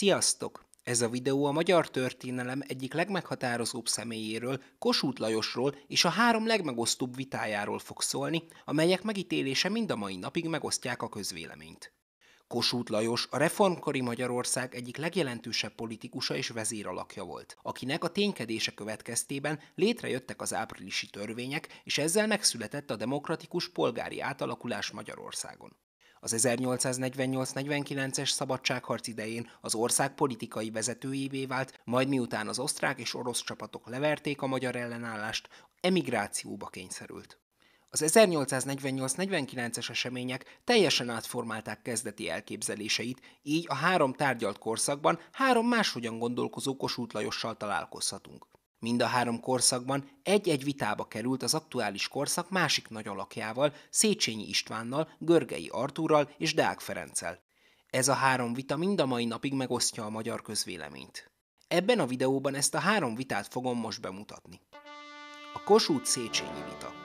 Sziasztok! Ez a videó a magyar történelem egyik legmeghatározóbb személyéről, Kossuth Lajosról és a három legmegosztóbb vitájáról fog szólni, amelyek megítélése mind a mai napig megosztják a közvéleményt. Kossuth Lajos a reformkori Magyarország egyik legjelentősebb politikusa és vezéralakja volt, akinek a ténykedése következtében létrejöttek az áprilisi törvények, és ezzel megszületett a demokratikus polgári átalakulás Magyarországon. Az 1848-49-es szabadságharc idején az ország politikai vezetőjévé vált, majd miután az osztrák és orosz csapatok leverték a magyar ellenállást, emigrációba kényszerült. Az 1848-49-es események teljesen átformálták kezdeti elképzeléseit, így a három tárgyalt korszakban három máshogyan gondolkozó Kossuth Lajossal találkozhatunk. Mind a három korszakban egy-egy vitába került az aktuális korszak másik nagy alakjával, Széchenyi Istvánnal, Görgei Artúrral és Deák Ferenccel. Ez a három vita mind a mai napig megosztja a magyar közvéleményt. Ebben a videóban ezt a három vitát fogom most bemutatni. A Kossuth-Széchenyi vita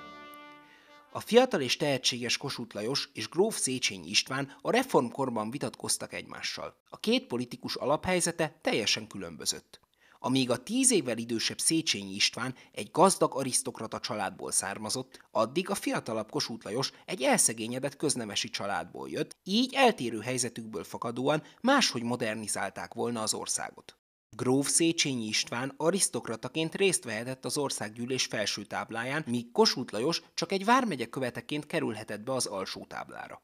a fiatal és tehetséges Kossuth Lajos és gróf Széchenyi István a reformkorban vitatkoztak egymással. A két politikus alaphelyzete teljesen különbözött. Amíg a tíz évvel idősebb Széchenyi István egy gazdag arisztokrata családból származott, addig a fiatalabb Kossuth Lajos egy elszegényedett köznemesi családból jött, így eltérő helyzetükből fakadóan máshogy modernizálták volna az országot. Gróf Széchenyi István arisztokrataként részt vehetett az országgyűlés felső tábláján, míg Kossuth Lajos csak egy vármegye követeként kerülhetett be az alsó táblára.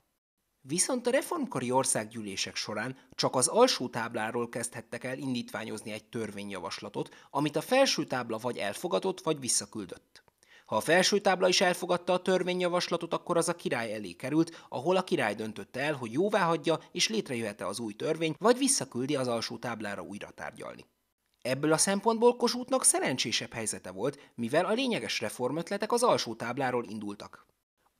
Viszont a reformkori országgyűlések során csak az alsó tábláról kezdhettek el indítványozni egy törvényjavaslatot, amit a felső tábla vagy elfogadott, vagy visszaküldött. Ha a felső tábla is elfogadta a törvényjavaslatot, akkor az a király elé került, ahol a király döntötte el, hogy jóvá hagyja és létrejöhet-e az új törvény, vagy visszaküldi az alsó táblára újra tárgyalni. Ebből a szempontból Kossuthnak szerencsésebb helyzete volt, mivel a lényeges reformötletek az alsó tábláról indultak.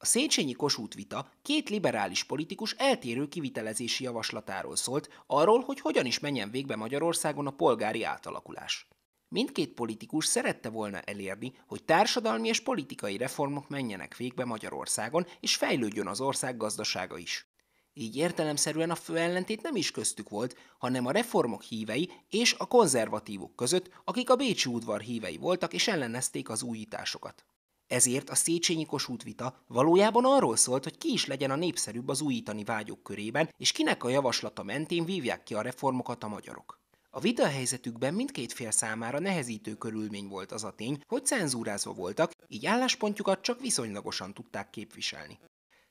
A Széchenyi Kossuth vita két liberális politikus eltérő kivitelezési javaslatáról szólt, arról, hogy hogyan is menjen végbe Magyarországon a polgári átalakulás. Mindkét politikus szerette volna elérni, hogy társadalmi és politikai reformok menjenek végbe Magyarországon, és fejlődjön az ország gazdasága is. Így értelemszerűen a fő ellentét nem is köztük volt, hanem a reformok hívei és a konzervatívok között, akik a Bécsi udvar hívei voltak és ellenezték az újításokat. Ezért a Széchenyi Kossuth vita valójában arról szólt, hogy ki is legyen a népszerűbb az újítani vágyok körében, és kinek a javaslata mentén vívják ki a reformokat a magyarok. A vita helyzetükben mindkét fél számára nehezítő körülmény volt az a tény, hogy cenzúrázva voltak, így álláspontjukat csak viszonylagosan tudták képviselni.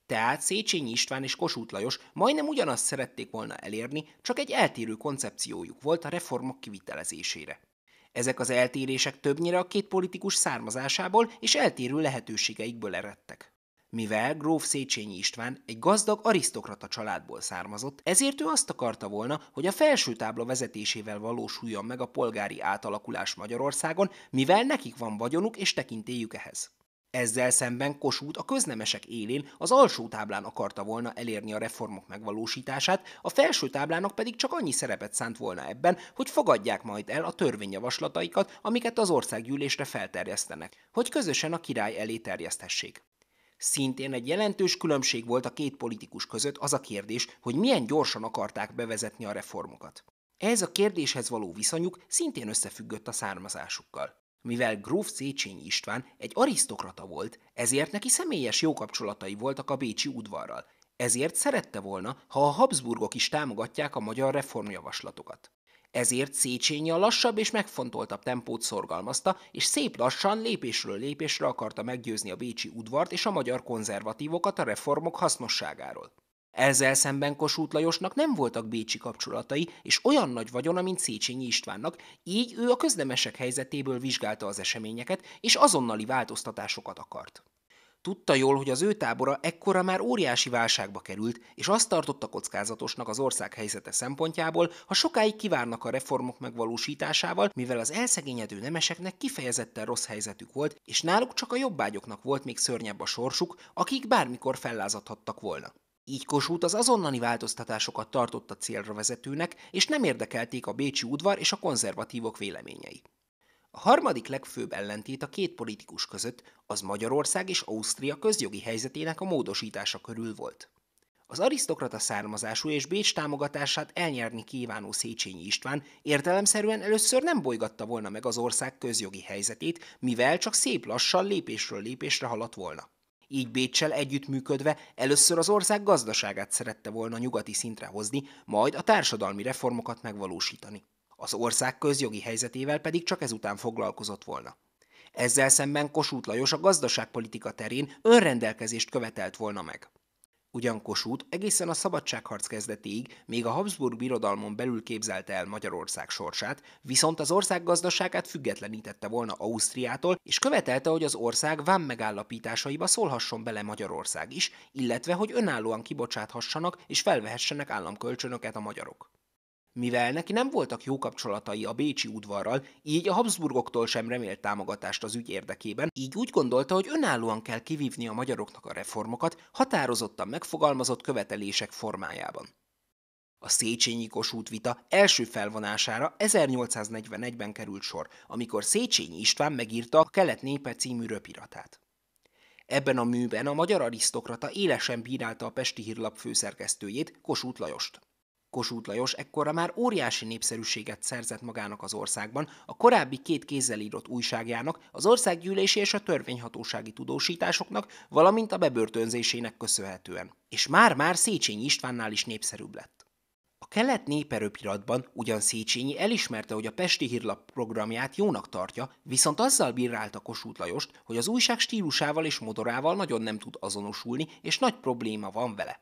Tehát Széchenyi István és Kossuth Lajos majdnem ugyanazt szerették volna elérni, csak egy eltérő koncepciójuk volt a reformok kivitelezésére. Ezek az eltérések többnyire a két politikus származásából és eltérő lehetőségeikből eredtek. Mivel gróf Széchenyi István egy gazdag arisztokrata családból származott, ezért ő azt akarta volna, hogy a felső tábla vezetésével valósuljon meg a polgári átalakulás Magyarországon, mivel nekik van vagyonuk és tekintélyük ehhez. Ezzel szemben Kossuth a köznemesek élén az alsó táblán akarta volna elérni a reformok megvalósítását, a felső táblának pedig csak annyi szerepet szánt volna ebben, hogy fogadják majd el a törvényjavaslataikat, amiket az országgyűlésre felterjesztenek, hogy közösen a király elé terjeszthessék. Szintén egy jelentős különbség volt a két politikus között az a kérdés, hogy milyen gyorsan akarták bevezetni a reformokat. Ez a kérdéshez való viszonyuk szintén összefüggött a származásukkal. Mivel gróf Széchenyi István egy arisztokrata volt, ezért neki személyes jó kapcsolatai voltak a bécsi udvarral, ezért szerette volna, ha a Habsburgok is támogatják a magyar reformjavaslatokat. Ezért Széchenyi a lassabb és megfontoltabb tempót szorgalmazta, és szép lassan lépésről lépésre akarta meggyőzni a bécsi udvart és a magyar konzervatívokat a reformok hasznosságáról. Ezzel szemben Kossuth Lajosnak nem voltak bécsi kapcsolatai, és olyan nagy vagyona, mint Széchenyi Istvánnak, így ő a közlemesek helyzetéből vizsgálta az eseményeket, és azonnali változtatásokat akart. Tudta jól, hogy az ő tábora ekkora már óriási válságba került, és azt tartotta kockázatosnak az ország helyzete szempontjából, ha sokáig kivárnak a reformok megvalósításával, mivel az elszegényedő nemeseknek kifejezetten rossz helyzetük volt, és náluk csak a jobbágyoknak volt még szörnyebb a sorsuk, akik bármikor fellázadhattak volna. Így Kossuth az azonnali változtatásokat a célra vezetőnek, és nem érdekelték a Bécsi udvar és a konzervatívok véleményei. A harmadik legfőbb ellentét a két politikus között az Magyarország és Ausztria közjogi helyzetének a módosítása körül volt. Az arisztokrata származású és Bécs támogatását elnyerni kívánó Széchenyi István értelemszerűen először nem bolygatta volna meg az ország közjogi helyzetét, mivel csak szép lassan lépésről lépésre haladt volna így Bécsel együttműködve először az ország gazdaságát szerette volna nyugati szintre hozni, majd a társadalmi reformokat megvalósítani. Az ország közjogi helyzetével pedig csak ezután foglalkozott volna. Ezzel szemben Kossuth Lajos a gazdaságpolitika terén önrendelkezést követelt volna meg. Ugyan Kossuth egészen a szabadságharc kezdetéig még a Habsburg birodalmon belül képzelte el Magyarország sorsát, viszont az ország gazdaságát függetlenítette volna Ausztriától, és követelte, hogy az ország vám megállapításaiba szólhasson bele Magyarország is, illetve hogy önállóan kibocsáthassanak és felvehessenek államkölcsönöket a magyarok. Mivel neki nem voltak jó kapcsolatai a bécsi udvarral, így a Habsburgoktól sem remélt támogatást az ügy érdekében, így úgy gondolta, hogy önállóan kell kivívni a magyaroknak a reformokat határozottan megfogalmazott követelések formájában. A Széchenyi Kossuth vita első felvonására 1841-ben került sor, amikor Széchenyi István megírta a Kelet népe című röpiratát. Ebben a műben a magyar arisztokrata élesen bírálta a Pesti Hírlap főszerkesztőjét, Kossuth Lajost. Kossuth Lajos ekkorra már óriási népszerűséget szerzett magának az országban, a korábbi két kézzel írott újságjának, az országgyűlési és a törvényhatósági tudósításoknak, valamint a bebörtönzésének köszönhetően. És már-már Széchenyi Istvánnál is népszerűbb lett. A kelet néperőpiratban ugyan Széchenyi elismerte, hogy a Pesti Hírlap programját jónak tartja, viszont azzal bírálta Kossuth Lajost, hogy az újság stílusával és modorával nagyon nem tud azonosulni, és nagy probléma van vele.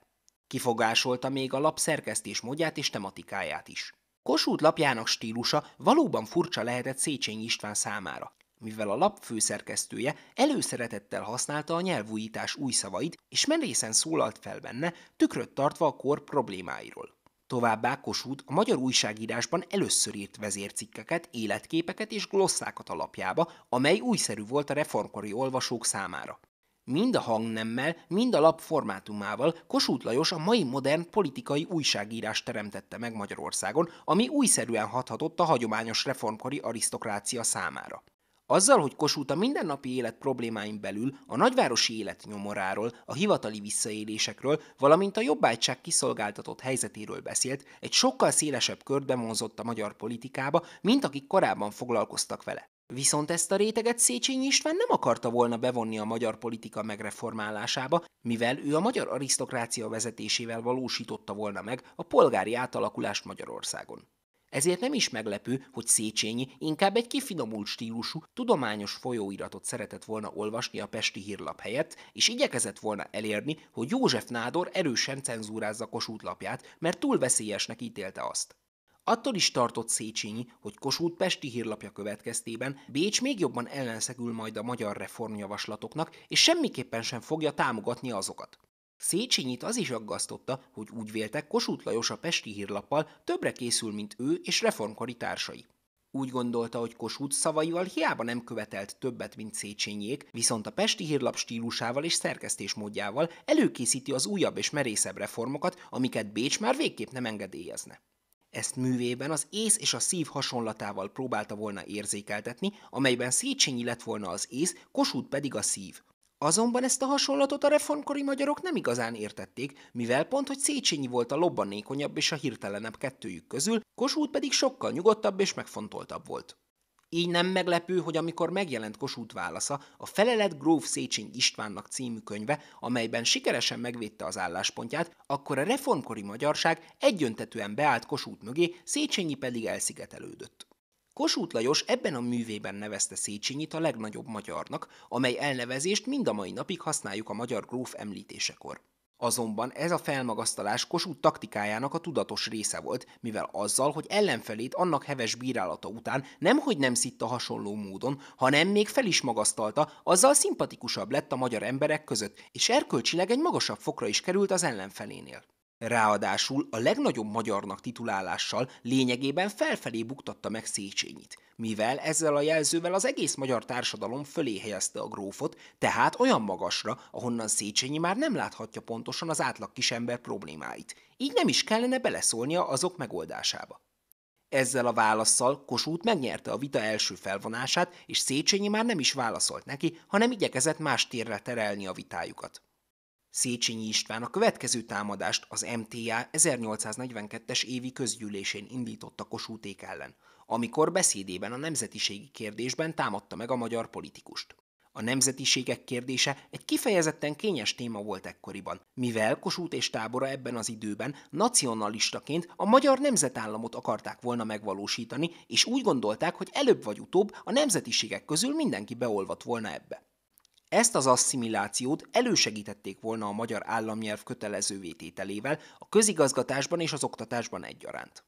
Kifogásolta még a lap szerkesztés módját és tematikáját is. Kossuth lapjának stílusa valóban furcsa lehetett Széchenyi István számára, mivel a lap főszerkesztője előszeretettel használta a nyelvújítás új szavait, és merészen szólalt fel benne, tükröt tartva a kor problémáiról. Továbbá Kossuth a magyar újságírásban először írt vezércikkeket, életképeket és glosszákat alapjába, amely újszerű volt a reformkori olvasók számára mind a hangnemmel, mind a lap formátumával Kossuth Lajos a mai modern politikai újságírás teremtette meg Magyarországon, ami újszerűen hathatott a hagyományos reformkori arisztokrácia számára. Azzal, hogy Kossuth a mindennapi élet problémáin belül a nagyvárosi élet nyomoráról, a hivatali visszaélésekről, valamint a jobbágyság kiszolgáltatott helyzetéről beszélt, egy sokkal szélesebb kört vonzott a magyar politikába, mint akik korábban foglalkoztak vele. Viszont ezt a réteget Széchenyi István nem akarta volna bevonni a magyar politika megreformálásába, mivel ő a magyar arisztokrácia vezetésével valósította volna meg a polgári átalakulást Magyarországon. Ezért nem is meglepő, hogy Széchenyi inkább egy kifinomult stílusú, tudományos folyóiratot szeretett volna olvasni a Pesti hírlap helyett, és igyekezett volna elérni, hogy József Nádor erősen cenzúrázza Kossuth lapját, mert túl veszélyesnek ítélte azt. Attól is tartott Széchenyi, hogy Kossuth Pesti hírlapja következtében Bécs még jobban ellenszegül majd a magyar reformjavaslatoknak, és semmiképpen sem fogja támogatni azokat. Széchenyit az is aggasztotta, hogy úgy véltek Kossuth Lajos a Pesti hírlappal többre készül, mint ő és reformkori társai. Úgy gondolta, hogy Kossuth szavaival hiába nem követelt többet, mint Széchenyék, viszont a Pesti hírlap stílusával és szerkesztésmódjával előkészíti az újabb és merészebb reformokat, amiket Bécs már végképp nem engedélyezne. Ezt művében az ész és a szív hasonlatával próbálta volna érzékeltetni, amelyben Széchenyi lett volna az ész, kosút pedig a szív. Azonban ezt a hasonlatot a reformkori magyarok nem igazán értették, mivel pont, hogy Széchenyi volt a lobbanékonyabb és a hirtelenebb kettőjük közül, Kossuth pedig sokkal nyugodtabb és megfontoltabb volt. Így nem meglepő, hogy amikor megjelent Kossuth válasza, a Felelet Gróf Széchenyi Istvánnak című könyve, amelyben sikeresen megvédte az álláspontját, akkor a reformkori magyarság egyöntetően beállt Kossuth mögé, Széchenyi pedig elszigetelődött. Kossuth Lajos ebben a művében nevezte Széchenyit a legnagyobb magyarnak, amely elnevezést mind a mai napig használjuk a magyar gróf említésekor. Azonban ez a felmagasztalás Kossuth taktikájának a tudatos része volt, mivel azzal, hogy ellenfelét annak heves bírálata után nemhogy nem szitta hasonló módon, hanem még fel is magasztalta, azzal szimpatikusabb lett a magyar emberek között, és erkölcsileg egy magasabb fokra is került az ellenfelénél. Ráadásul a legnagyobb magyarnak titulálással lényegében felfelé buktatta meg Széchenyit, mivel ezzel a jelzővel az egész magyar társadalom fölé helyezte a grófot, tehát olyan magasra, ahonnan Széchenyi már nem láthatja pontosan az átlag kisember problémáit, így nem is kellene beleszólnia azok megoldásába. Ezzel a válaszsal Kossuth megnyerte a vita első felvonását, és Széchenyi már nem is válaszolt neki, hanem igyekezett más térre terelni a vitájukat. Széchenyi István a következő támadást az MTA 1842-es évi közgyűlésén indította Kossuthék ellen, amikor beszédében a nemzetiségi kérdésben támadta meg a magyar politikust. A nemzetiségek kérdése egy kifejezetten kényes téma volt ekkoriban, mivel Kossuth és tábora ebben az időben nacionalistaként a magyar nemzetállamot akarták volna megvalósítani, és úgy gondolták, hogy előbb vagy utóbb a nemzetiségek közül mindenki beolvat volna ebbe. Ezt az asszimilációt elősegítették volna a magyar államnyelv kötelező vétételével a közigazgatásban és az oktatásban egyaránt.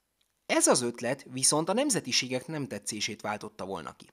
Ez az ötlet viszont a nemzetiségek nem tetszését váltotta volna ki.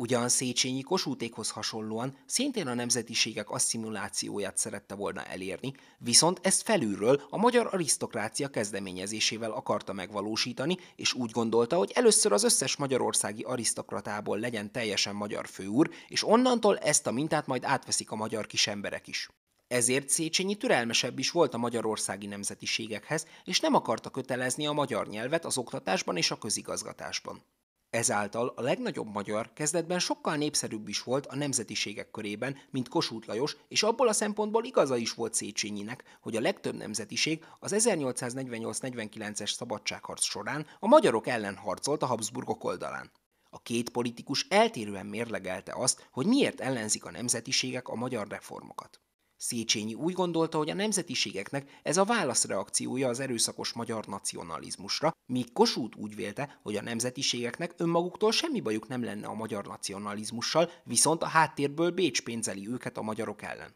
Ugyan Széchenyi kosútékhoz hasonlóan szintén a nemzetiségek asszimilációját szerette volna elérni, viszont ezt felülről a magyar arisztokrácia kezdeményezésével akarta megvalósítani, és úgy gondolta, hogy először az összes magyarországi arisztokratából legyen teljesen magyar főúr, és onnantól ezt a mintát majd átveszik a magyar kisemberek is. Ezért Széchenyi türelmesebb is volt a magyarországi nemzetiségekhez, és nem akarta kötelezni a magyar nyelvet az oktatásban és a közigazgatásban. Ezáltal a legnagyobb magyar kezdetben sokkal népszerűbb is volt a nemzetiségek körében, mint Kossuth Lajos, és abból a szempontból igaza is volt Széchenyinek, hogy a legtöbb nemzetiség az 1848-49-es szabadságharc során a magyarok ellen harcolt a Habsburgok oldalán. A két politikus eltérően mérlegelte azt, hogy miért ellenzik a nemzetiségek a magyar reformokat. Széchenyi úgy gondolta, hogy a nemzetiségeknek ez a válaszreakciója az erőszakos magyar nacionalizmusra, míg Kossuth úgy vélte, hogy a nemzetiségeknek önmaguktól semmi bajuk nem lenne a magyar nacionalizmussal, viszont a háttérből Bécs pénzeli őket a magyarok ellen.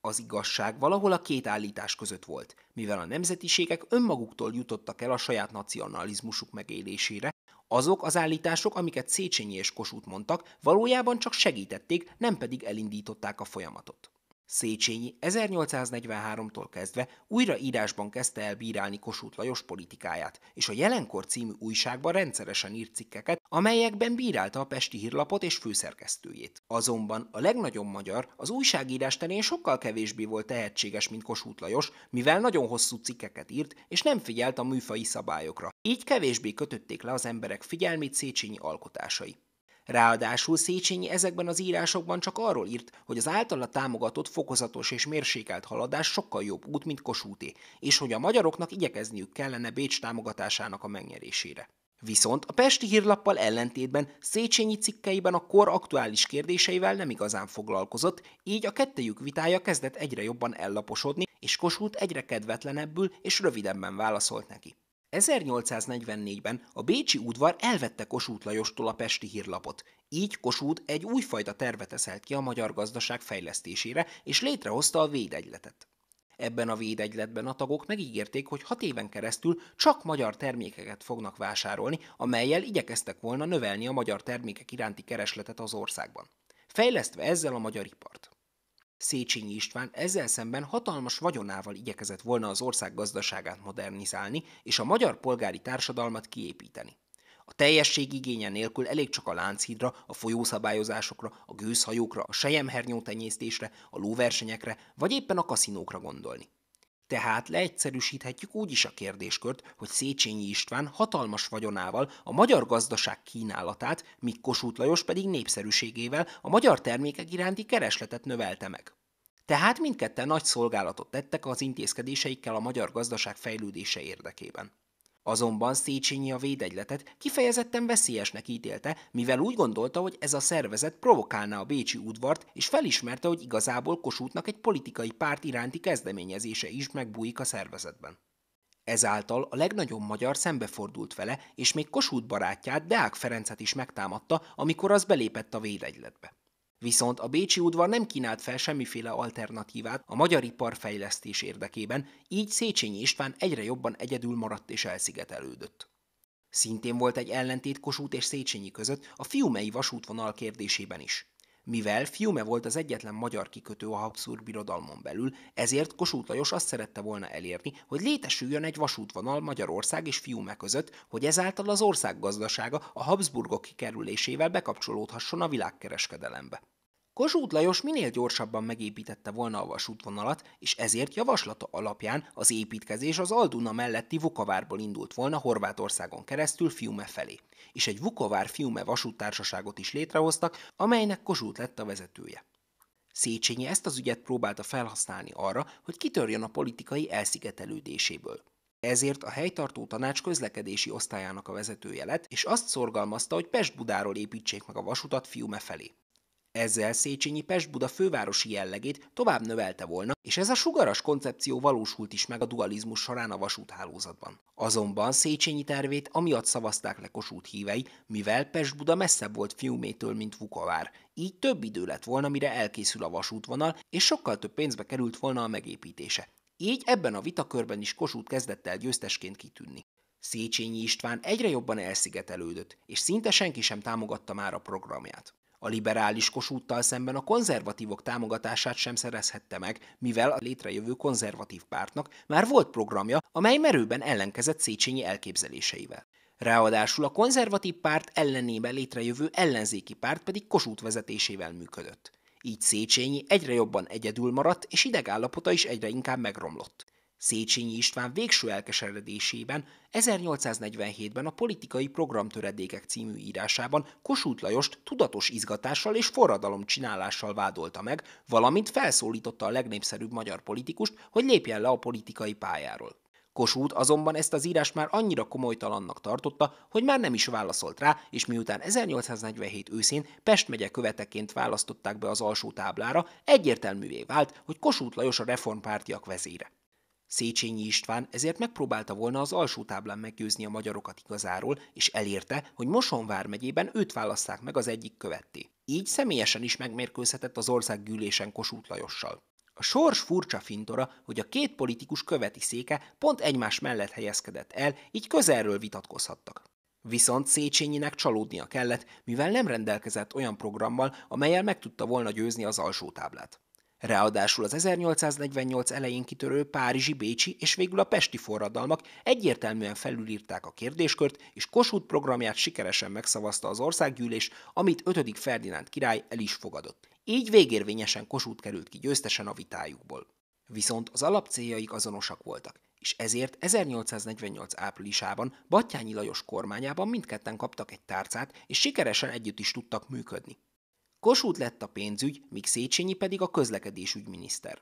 Az igazság valahol a két állítás között volt, mivel a nemzetiségek önmaguktól jutottak el a saját nacionalizmusuk megélésére, azok az állítások, amiket Széchenyi és Kossuth mondtak, valójában csak segítették, nem pedig elindították a folyamatot. Széchenyi 1843-tól kezdve újra írásban kezdte el bírálni Kossuth Lajos politikáját, és a Jelenkor című újságban rendszeresen írt cikkeket, amelyekben bírálta a Pesti hírlapot és főszerkesztőjét. Azonban a legnagyobb magyar az újságírás terén sokkal kevésbé volt tehetséges, mint Kossuth Lajos, mivel nagyon hosszú cikkeket írt, és nem figyelt a műfai szabályokra. Így kevésbé kötötték le az emberek figyelmét Széchenyi alkotásai. Ráadásul Széchenyi ezekben az írásokban csak arról írt, hogy az általa támogatott fokozatos és mérsékelt haladás sokkal jobb út, mint Kossuthé, és hogy a magyaroknak igyekezniük kellene Bécs támogatásának a megnyerésére. Viszont a Pesti hírlappal ellentétben Széchenyi cikkeiben a kor aktuális kérdéseivel nem igazán foglalkozott, így a kettejük vitája kezdett egyre jobban ellaposodni, és Kossuth egyre kedvetlenebbül és rövidebben válaszolt neki. 1844-ben a Bécsi udvar elvette Kossuth Lajostól a Pesti hírlapot. Így Kossuth egy újfajta tervet eszelt ki a magyar gazdaság fejlesztésére, és létrehozta a védegyletet. Ebben a védegyletben a tagok megígérték, hogy hat éven keresztül csak magyar termékeket fognak vásárolni, amelyel igyekeztek volna növelni a magyar termékek iránti keresletet az országban, fejlesztve ezzel a magyar ipart. Széchenyi István ezzel szemben hatalmas vagyonával igyekezett volna az ország gazdaságát modernizálni és a magyar polgári társadalmat kiépíteni. A teljesség igénye nélkül elég csak a Lánchídra, a folyószabályozásokra, a gőzhajókra, a sejemhernyó tenyésztésre, a lóversenyekre, vagy éppen a kaszinókra gondolni. Tehát leegyszerűsíthetjük úgy is a kérdéskört, hogy Széchenyi István hatalmas vagyonával a magyar gazdaság kínálatát, míg Kossuth Lajos pedig népszerűségével a magyar termékek iránti keresletet növelte meg. Tehát mindketten nagy szolgálatot tettek az intézkedéseikkel a magyar gazdaság fejlődése érdekében. Azonban Széchenyi a védegyletet kifejezetten veszélyesnek ítélte, mivel úgy gondolta, hogy ez a szervezet provokálná a bécsi udvart, és felismerte, hogy igazából Kossuthnak egy politikai párt iránti kezdeményezése is megbújik a szervezetben. Ezáltal a legnagyobb magyar szembefordult vele, és még Kossuth barátját, Deák Ferencet is megtámadta, amikor az belépett a védegyletbe. Viszont a Bécsi udvar nem kínált fel semmiféle alternatívát a magyar ipar fejlesztés érdekében, így Széchenyi István egyre jobban egyedül maradt és elszigetelődött. Szintén volt egy ellentét Kossuth és Széchenyi között a Fiumei vasútvonal kérdésében is. Mivel Fiume volt az egyetlen magyar kikötő a Habsburg birodalmon belül, ezért Kossuth Lajos azt szerette volna elérni, hogy létesüljön egy vasútvonal Magyarország és Fiume között, hogy ezáltal az ország gazdasága a Habsburgok kikerülésével bekapcsolódhasson a világkereskedelembe. Kossuth Lajos minél gyorsabban megépítette volna a vasútvonalat, és ezért javaslata alapján az építkezés az Alduna melletti Vukavárból indult volna Horvátországon keresztül Fiume felé és egy Vukovár-Fiume vasútársaságot is létrehoztak, amelynek Kossuth lett a vezetője. Széchenyi ezt az ügyet próbálta felhasználni arra, hogy kitörjön a politikai elszigetelődéséből. Ezért a helytartó tanács közlekedési osztályának a vezetője lett, és azt szorgalmazta, hogy Pest-Budáról építsék meg a vasutat Fiume felé. Ezzel Széchenyi Pest-Buda fővárosi jellegét tovább növelte volna, és ez a sugaras koncepció valósult is meg a dualizmus során a vasúthálózatban. Azonban Széchenyi tervét amiatt szavazták le Kossuth hívei, mivel Pest-Buda messzebb volt Fiumétől, mint Vukovár. Így több idő lett volna, mire elkészül a vasútvonal, és sokkal több pénzbe került volna a megépítése. Így ebben a vitakörben is Kossuth kezdett el győztesként kitűnni. Széchenyi István egyre jobban elszigetelődött, és szinte senki sem támogatta már a programját. A liberális kosúttal szemben a konzervatívok támogatását sem szerezhette meg, mivel a létrejövő konzervatív pártnak már volt programja, amely merőben ellenkezett Széchenyi elképzeléseivel. Ráadásul a konzervatív párt ellenében létrejövő ellenzéki párt pedig kosút vezetésével működött. Így Széchenyi egyre jobban egyedül maradt, és idegállapota is egyre inkább megromlott. Széchenyi István végső elkeseredésében 1847-ben a Politikai Programtöredékek című írásában Kossuth Lajost tudatos izgatással és forradalom csinálással vádolta meg, valamint felszólította a legnépszerűbb magyar politikust, hogy lépjen le a politikai pályáról. Kossuth azonban ezt az írás már annyira komolytalannak tartotta, hogy már nem is válaszolt rá, és miután 1847 őszén Pest megye követeként választották be az alsó táblára, egyértelművé vált, hogy Kossuth Lajos a reformpártiak vezére. Széchenyi István ezért megpróbálta volna az alsó táblán meggyőzni a magyarokat igazáról, és elérte, hogy Mosonvár megyében őt választák meg az egyik követté. Így személyesen is megmérkőzhetett az országgyűlésen Kossuth Lajossal. A sors furcsa fintora, hogy a két politikus követi széke pont egymás mellett helyezkedett el, így közelről vitatkozhattak. Viszont Széchenyinek csalódnia kellett, mivel nem rendelkezett olyan programmal, amelyel meg tudta volna győzni az alsó táblát. Ráadásul az 1848 elején kitörő Párizsi, Bécsi és végül a Pesti forradalmak egyértelműen felülírták a kérdéskört, és Kossuth programját sikeresen megszavazta az országgyűlés, amit 5. Ferdinánd király el is fogadott. Így végérvényesen Kossuth került ki győztesen a vitájukból. Viszont az alapcéljaik azonosak voltak, és ezért 1848 áprilisában Battyányi Lajos kormányában mindketten kaptak egy tárcát, és sikeresen együtt is tudtak működni. Kossuth lett a pénzügy, míg Széchenyi pedig a közlekedésügyminiszter.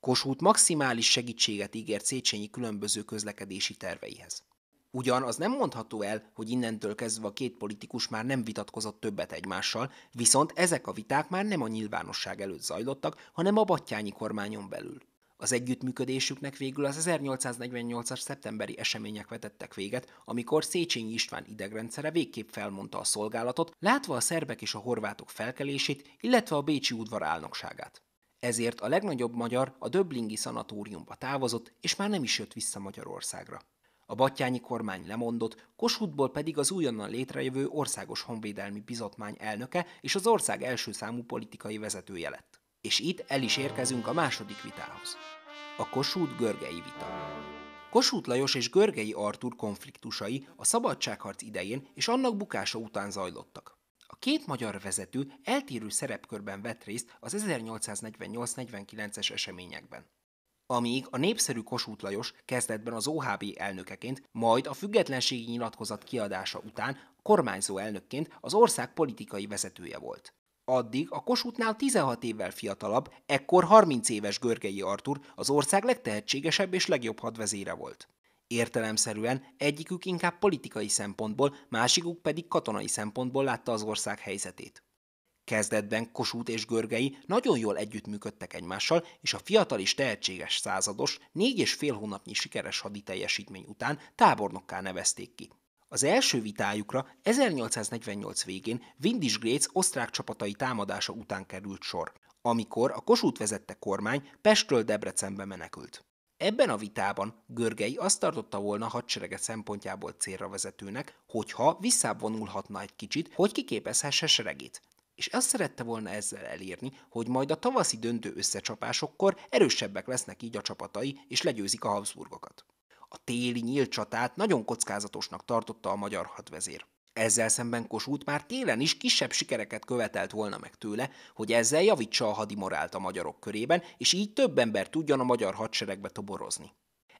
Kossuth maximális segítséget ígért Széchenyi különböző közlekedési terveihez. Ugyan az nem mondható el, hogy innentől kezdve a két politikus már nem vitatkozott többet egymással, viszont ezek a viták már nem a nyilvánosság előtt zajlottak, hanem a battyányi kormányon belül. Az együttműködésüknek végül az 1848-as szeptemberi események vetettek véget, amikor Széchenyi István idegrendszere végképp felmondta a szolgálatot, látva a szerbek és a horvátok felkelését, illetve a Bécsi udvar álnokságát. Ezért a legnagyobb magyar a Döblingi szanatóriumba távozott, és már nem is jött vissza Magyarországra. A battyányi kormány lemondott, Kossuthból pedig az újonnan létrejövő Országos Honvédelmi Bizotmány elnöke és az ország első számú politikai vezetője lett. És itt el is érkezünk a második vitához. A Kossuth-Görgei vita. Kossuth Lajos és Görgei Artur konfliktusai a szabadságharc idején és annak bukása után zajlottak. A két magyar vezető eltérő szerepkörben vett részt az 1848-49-es eseményekben. Amíg a népszerű Kossuth Lajos kezdetben az OHB elnökeként, majd a függetlenségi nyilatkozat kiadása után kormányzó elnökként az ország politikai vezetője volt. Addig a Kossuthnál 16 évvel fiatalabb, ekkor 30 éves Görgei Artur az ország legtehetségesebb és legjobb hadvezére volt. Értelemszerűen egyikük inkább politikai szempontból, másikuk pedig katonai szempontból látta az ország helyzetét. Kezdetben Kossuth és Görgei nagyon jól együttműködtek egymással, és a fiatal és tehetséges százados négy és fél hónapnyi sikeres haditeljesítmény után tábornokká nevezték ki. Az első vitájukra 1848 végén Windisch Grécz osztrák csapatai támadása után került sor, amikor a Kossuth vezette kormány Pestről Debrecenbe menekült. Ebben a vitában Görgei azt tartotta volna hadserege szempontjából célra vezetőnek, hogyha visszább vonulhatna egy kicsit, hogy kiképezhesse seregét. És azt szerette volna ezzel elérni, hogy majd a tavaszi döntő összecsapásokkor erősebbek lesznek így a csapatai, és legyőzik a Habsburgokat a téli nyílt csatát nagyon kockázatosnak tartotta a magyar hadvezér. Ezzel szemben Kossuth már télen is kisebb sikereket követelt volna meg tőle, hogy ezzel javítsa a hadimorált a magyarok körében, és így több ember tudjon a magyar hadseregbe toborozni.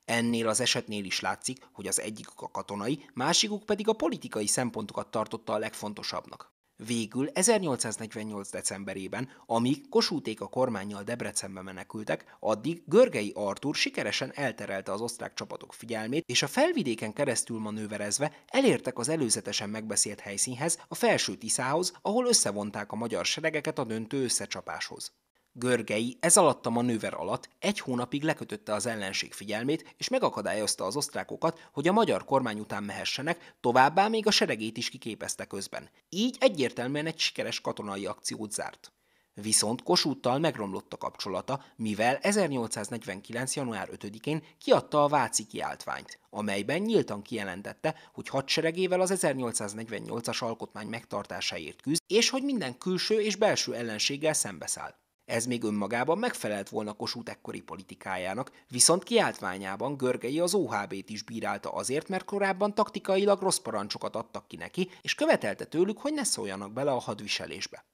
Ennél az esetnél is látszik, hogy az egyikük a katonai, másikuk pedig a politikai szempontokat tartotta a legfontosabbnak. Végül 1848. decemberében, amíg kosúték a kormányjal Debrecenbe menekültek, addig Görgei Artur sikeresen elterelte az osztrák csapatok figyelmét, és a felvidéken keresztül manőverezve elértek az előzetesen megbeszélt helyszínhez, a felső Tiszához, ahol összevonták a magyar seregeket a döntő összecsapáshoz. Görgei ez alatt a manőver alatt egy hónapig lekötötte az ellenség figyelmét, és megakadályozta az osztrákokat, hogy a magyar kormány után mehessenek, továbbá még a seregét is kiképezte közben. Így egyértelműen egy sikeres katonai akciót zárt. Viszont Kossuthtal megromlott a kapcsolata, mivel 1849. január 5-én kiadta a Váci kiáltványt, amelyben nyíltan kijelentette, hogy hadseregével az 1848-as alkotmány megtartásáért küzd, és hogy minden külső és belső ellenséggel szembeszáll. Ez még önmagában megfelelt volna Kossuth ekkori politikájának, viszont kiáltványában Görgei az OHB-t is bírálta azért, mert korábban taktikailag rossz parancsokat adtak ki neki, és követelte tőlük, hogy ne szóljanak bele a hadviselésbe.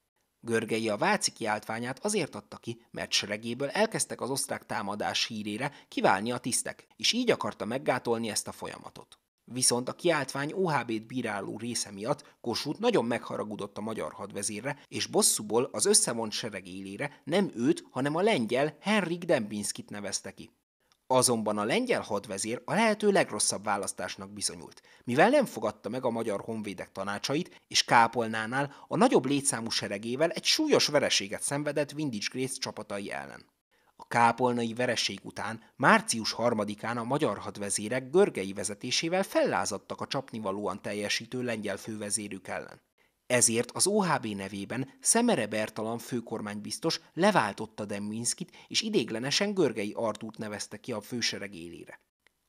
Görgei a váci kiáltványát azért adta ki, mert seregéből elkezdtek az osztrák támadás hírére kiválni a tisztek, és így akarta meggátolni ezt a folyamatot. Viszont a kiáltvány OHB-t bíráló része miatt Kossuth nagyon megharagudott a magyar hadvezérre, és bosszúból az összevont sereg élére nem őt, hanem a lengyel Henrik Dembinskit nevezte ki. Azonban a lengyel hadvezér a lehető legrosszabb választásnak bizonyult, mivel nem fogadta meg a magyar honvédek tanácsait, és Kápolnánál a nagyobb létszámú seregével egy súlyos vereséget szenvedett Windics Grace csapatai ellen. A kápolnai vereség után március 3-án a magyar hadvezérek Görgei vezetésével fellázadtak a csapnivalóan teljesítő lengyel fővezérük ellen. Ezért az OHB nevében Szemere Bertalan főkormánybiztos leváltotta Demminskit, és idéglenesen Görgei Artút nevezte ki a fősereg élére.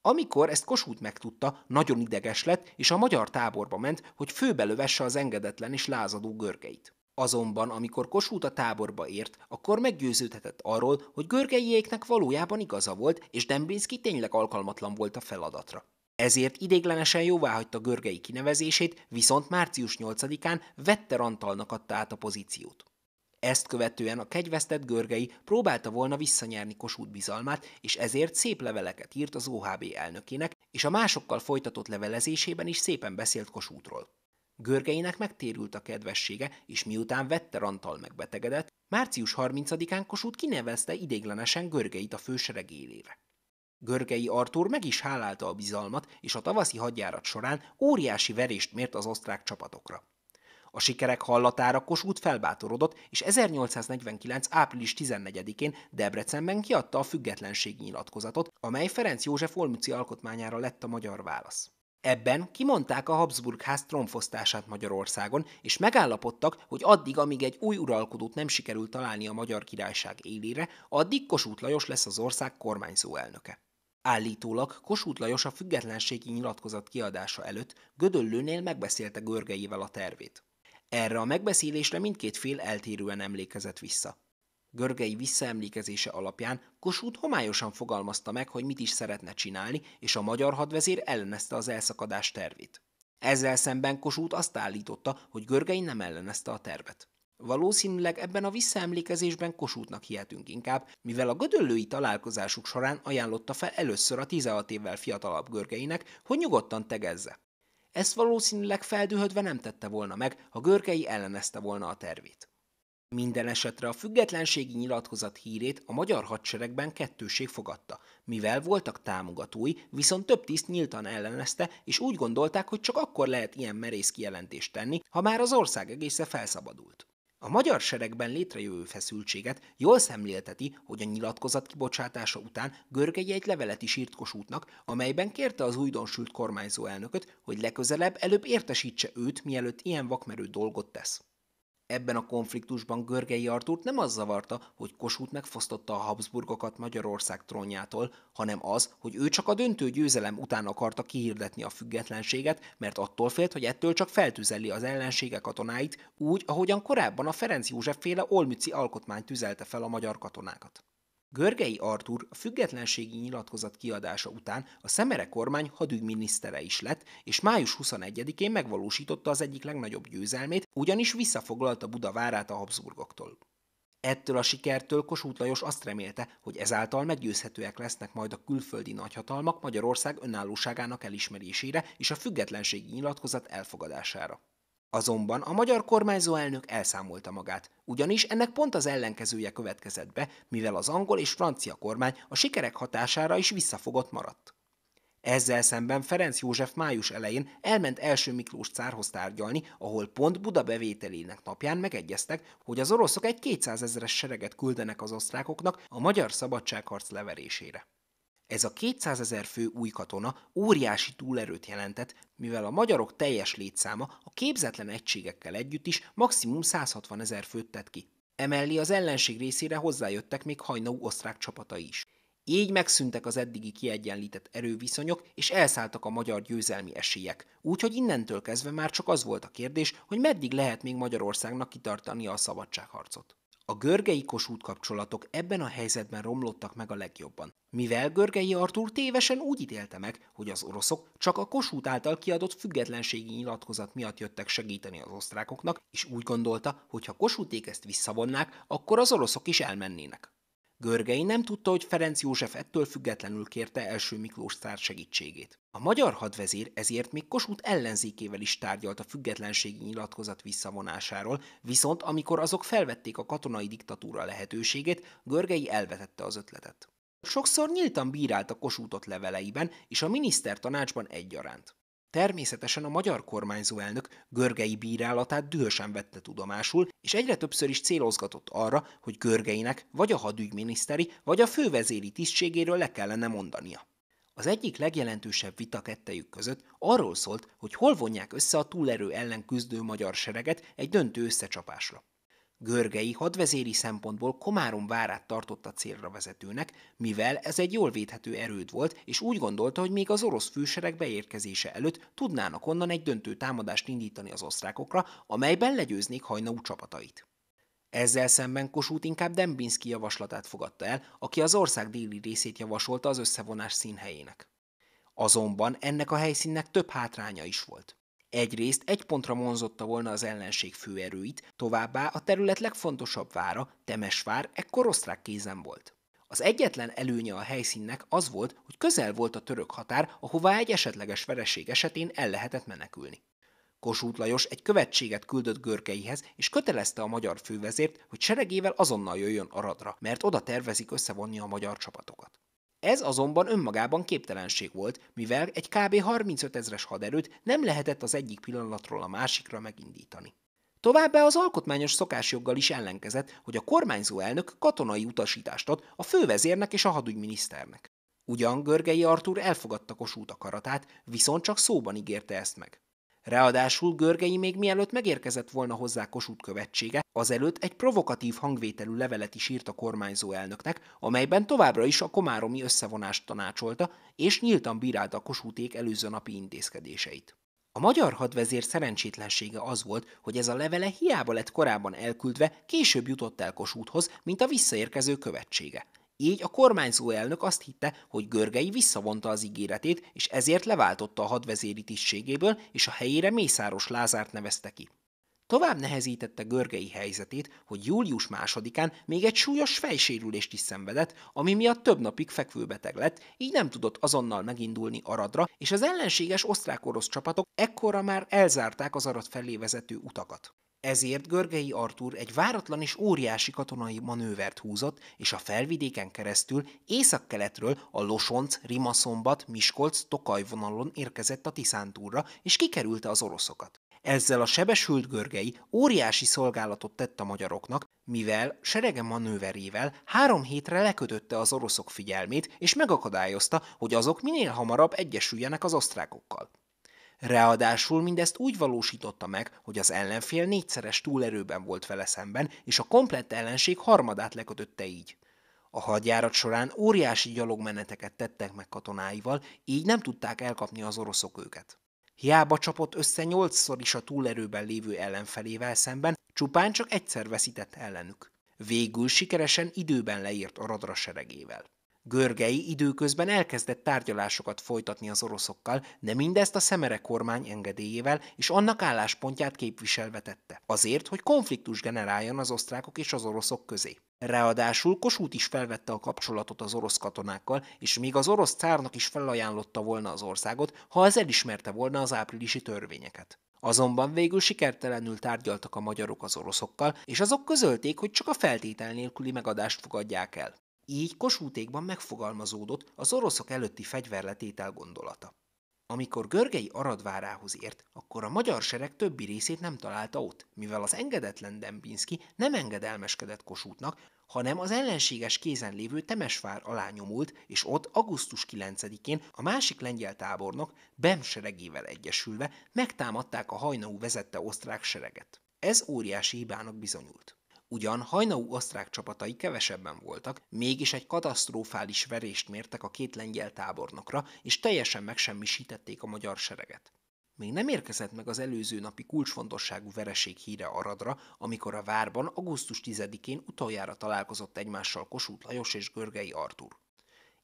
Amikor ezt Kossuth megtudta, nagyon ideges lett, és a magyar táborba ment, hogy főbelövesse az engedetlen és lázadó görgeit. Azonban, amikor Kossuth a táborba ért, akkor meggyőződhetett arról, hogy Görgeiéknek valójában igaza volt, és Dembinski tényleg alkalmatlan volt a feladatra. Ezért idéglenesen jóváhagyta Görgei kinevezését, viszont március 8-án Vetter Antalnak adta át a pozíciót. Ezt követően a kegyvesztett Görgei próbálta volna visszanyerni Kossuth bizalmát, és ezért szép leveleket írt az OHB elnökének, és a másokkal folytatott levelezésében is szépen beszélt Kossuthról. Görgeinek megtérült a kedvessége, és miután vette Rantal megbetegedett, március 30-án Kossuth kinevezte idéglenesen Görgeit a fősereg élére. Görgei Artúr meg is hálálta a bizalmat, és a tavaszi hadjárat során óriási verést mért az osztrák csapatokra. A sikerek hallatára Kossuth felbátorodott, és 1849. április 14-én Debrecenben kiadta a függetlenségi nyilatkozatot, amely Ferenc József Olmüci alkotmányára lett a magyar válasz. Ebben kimondták a Habsburg ház tromfosztását Magyarországon, és megállapodtak, hogy addig, amíg egy új uralkodót nem sikerül találni a magyar királyság élére, addig Kossuth Lajos lesz az ország kormányzó elnöke. Állítólag Kossuth Lajos a függetlenségi nyilatkozat kiadása előtt Gödöllőnél megbeszélte Görgeivel a tervét. Erre a megbeszélésre mindkét fél eltérően emlékezett vissza. Görgei visszaemlékezése alapján Kossuth homályosan fogalmazta meg, hogy mit is szeretne csinálni, és a magyar hadvezér ellenezte az elszakadás tervét. Ezzel szemben Kossuth azt állította, hogy Görgei nem ellenezte a tervet. Valószínűleg ebben a visszaemlékezésben Kossuthnak hihetünk inkább, mivel a gödöllői találkozásuk során ajánlotta fel először a 16 évvel fiatalabb Görgeinek, hogy nyugodtan tegezze. Ezt valószínűleg feldühödve nem tette volna meg, ha Görgei ellenezte volna a tervét. Minden esetre a függetlenségi nyilatkozat hírét a magyar hadseregben kettőség fogadta, mivel voltak támogatói, viszont több tiszt nyíltan ellenezte, és úgy gondolták, hogy csak akkor lehet ilyen merész kijelentést tenni, ha már az ország egészen felszabadult. A magyar seregben létrejövő feszültséget jól szemlélteti, hogy a nyilatkozat kibocsátása után Görgei egy levelet is írt Kossuthnak, amelyben kérte az újdonsült kormányzó elnököt, hogy legközelebb előbb értesítse őt, mielőtt ilyen vakmerő dolgot tesz. Ebben a konfliktusban Görgei Artúrt nem az zavarta, hogy Kossuth megfosztotta a Habsburgokat Magyarország trónjától, hanem az, hogy ő csak a döntő győzelem után akarta kihirdetni a függetlenséget, mert attól félt, hogy ettől csak feltüzeli az ellensége katonáit, úgy, ahogyan korábban a Ferenc József féle Olmüci alkotmány tüzelte fel a magyar katonákat. Görgei Artur a függetlenségi nyilatkozat kiadása után a Szemere kormány hadügyminisztere is lett, és május 21-én megvalósította az egyik legnagyobb győzelmét, ugyanis visszafoglalta Buda várát a Habsburgoktól. Ettől a sikertől Kossuth Lajos azt remélte, hogy ezáltal meggyőzhetőek lesznek majd a külföldi nagyhatalmak Magyarország önállóságának elismerésére és a függetlenségi nyilatkozat elfogadására. Azonban a magyar kormányzó elnök elszámolta magát, ugyanis ennek pont az ellenkezője következett be, mivel az angol és francia kormány a sikerek hatására is visszafogott maradt. Ezzel szemben Ferenc József május elején elment első Miklós cárhoz tárgyalni, ahol pont Buda bevételének napján megegyeztek, hogy az oroszok egy 200 ezeres sereget küldenek az osztrákoknak a magyar szabadságharc leverésére. Ez a 200 ezer fő új katona óriási túlerőt jelentett, mivel a magyarok teljes létszáma a képzetlen egységekkel együtt is maximum 160 ezer főt tett ki. Emellé az ellenség részére hozzájöttek még hajnaú osztrák csapata is. Így megszűntek az eddigi kiegyenlített erőviszonyok, és elszálltak a magyar győzelmi esélyek. Úgyhogy innentől kezdve már csak az volt a kérdés, hogy meddig lehet még Magyarországnak kitartani a szabadságharcot. A görgei-kosút kapcsolatok ebben a helyzetben romlottak meg a legjobban, mivel Görgei Artúr tévesen úgy ítélte meg, hogy az oroszok csak a kosút által kiadott függetlenségi nyilatkozat miatt jöttek segíteni az osztrákoknak, és úgy gondolta, hogy ha kosúték ezt visszavonnák, akkor az oroszok is elmennének. Görgei nem tudta, hogy Ferenc József ettől függetlenül kérte első Miklós szár segítségét. A magyar hadvezér ezért még Kossuth ellenzékével is tárgyalt a függetlenségi nyilatkozat visszavonásáról, viszont amikor azok felvették a katonai diktatúra lehetőségét, Görgei elvetette az ötletet. Sokszor nyíltan bírálta Kossuthot leveleiben és a minisztertanácsban egyaránt. Természetesen a magyar kormányzó elnök Görgei bírálatát dühösen vette tudomásul, és egyre többször is célozgatott arra, hogy Görgeinek vagy a hadügyminiszteri, vagy a fővezéri tisztségéről le kellene mondania. Az egyik legjelentősebb vita kettejük között arról szólt, hogy hol vonják össze a túlerő ellen küzdő magyar sereget egy döntő összecsapásra. Görgei hadvezéri szempontból Komárom várát tartotta célra vezetőnek, mivel ez egy jól védhető erőd volt, és úgy gondolta, hogy még az orosz fűsereg beérkezése előtt tudnának onnan egy döntő támadást indítani az osztrákokra, amelyben legyőznék hajnaú csapatait. Ezzel szemben Kossuth inkább Dembinski javaslatát fogadta el, aki az ország déli részét javasolta az összevonás színhelyének. Azonban ennek a helyszínnek több hátránya is volt. Egyrészt egy pontra monzotta volna az ellenség főerőit, továbbá a terület legfontosabb vára, Temesvár, ekkor osztrák kézen volt. Az egyetlen előnye a helyszínnek az volt, hogy közel volt a török határ, ahová egy esetleges vereség esetén el lehetett menekülni. Kossuth Lajos egy követséget küldött görkeihez, és kötelezte a magyar fővezért, hogy seregével azonnal jöjjön Aradra, mert oda tervezik összevonni a magyar csapatokat. Ez azonban önmagában képtelenség volt, mivel egy kb. 35 ezres haderőt nem lehetett az egyik pillanatról a másikra megindítani. Továbbá az alkotmányos szokásjoggal is ellenkezett, hogy a kormányzó elnök katonai utasítást ad a fővezérnek és a hadügyminiszternek. Ugyan Görgei Artúr elfogadta Kossuth akaratát, viszont csak szóban ígérte ezt meg. Ráadásul Görgei még mielőtt megérkezett volna hozzá Kossuth követsége, azelőtt egy provokatív hangvételű levelet is írt a kormányzó elnöknek, amelyben továbbra is a komáromi összevonást tanácsolta, és nyíltan bírálta a Kossuthék előző napi intézkedéseit. A magyar hadvezér szerencsétlensége az volt, hogy ez a levele hiába lett korábban elküldve, később jutott el Kossuthoz, mint a visszaérkező követsége. Így a kormányzó elnök azt hitte, hogy Görgei visszavonta az ígéretét, és ezért leváltotta a hadvezéri tisztségéből, és a helyére Mészáros Lázárt nevezte ki. Tovább nehezítette Görgei helyzetét, hogy július másodikán még egy súlyos fejsérülést is szenvedett, ami miatt több napig fekvőbeteg lett, így nem tudott azonnal megindulni Aradra, és az ellenséges osztrák-orosz csapatok ekkora már elzárták az Arad felé vezető utakat. Ezért Görgei Artúr egy váratlan és óriási katonai manővert húzott, és a felvidéken keresztül északkeletről a Losonc, Rimaszombat, Miskolc, Tokaj vonalon érkezett a Tiszántúrra, és kikerülte az oroszokat. Ezzel a sebesült Görgei óriási szolgálatot tett a magyaroknak, mivel serege manőverével három hétre lekötötte az oroszok figyelmét, és megakadályozta, hogy azok minél hamarabb egyesüljenek az osztrákokkal. Ráadásul mindezt úgy valósította meg, hogy az ellenfél négyszeres túlerőben volt vele szemben, és a komplett ellenség harmadát lekötötte így. A hadjárat során óriási gyalogmeneteket tettek meg katonáival, így nem tudták elkapni az oroszok őket. Hiába csapott össze nyolcszor is a túlerőben lévő ellenfelével szemben, csupán csak egyszer veszített ellenük. Végül sikeresen időben leírt a radra seregével. Görgei időközben elkezdett tárgyalásokat folytatni az oroszokkal, de mindezt a szemere kormány engedélyével és annak álláspontját képviselve tette. Azért, hogy konfliktus generáljon az osztrákok és az oroszok közé. Ráadásul Kossuth is felvette a kapcsolatot az orosz katonákkal, és még az orosz cárnak is felajánlotta volna az országot, ha az elismerte volna az áprilisi törvényeket. Azonban végül sikertelenül tárgyaltak a magyarok az oroszokkal, és azok közölték, hogy csak a feltétel nélküli megadást fogadják el. Így kosútékban megfogalmazódott az oroszok előtti fegyverletétel gondolata. Amikor Görgei Aradvárához ért, akkor a magyar sereg többi részét nem találta ott, mivel az engedetlen Dembinski nem engedelmeskedett kosútnak, hanem az ellenséges kézen lévő Temesvár alá nyomult, és ott augusztus 9-én a másik lengyel tábornok Bem seregével egyesülve megtámadták a hajnaú vezette osztrák sereget. Ez óriási hibának bizonyult. Ugyan hajnaú osztrák csapatai kevesebben voltak, mégis egy katasztrofális verést mértek a két lengyel tábornokra, és teljesen megsemmisítették a magyar sereget. Még nem érkezett meg az előző napi kulcsfontosságú vereség híre Aradra, amikor a várban augusztus 10-én utoljára találkozott egymással Kossuth Lajos és Görgei Artur.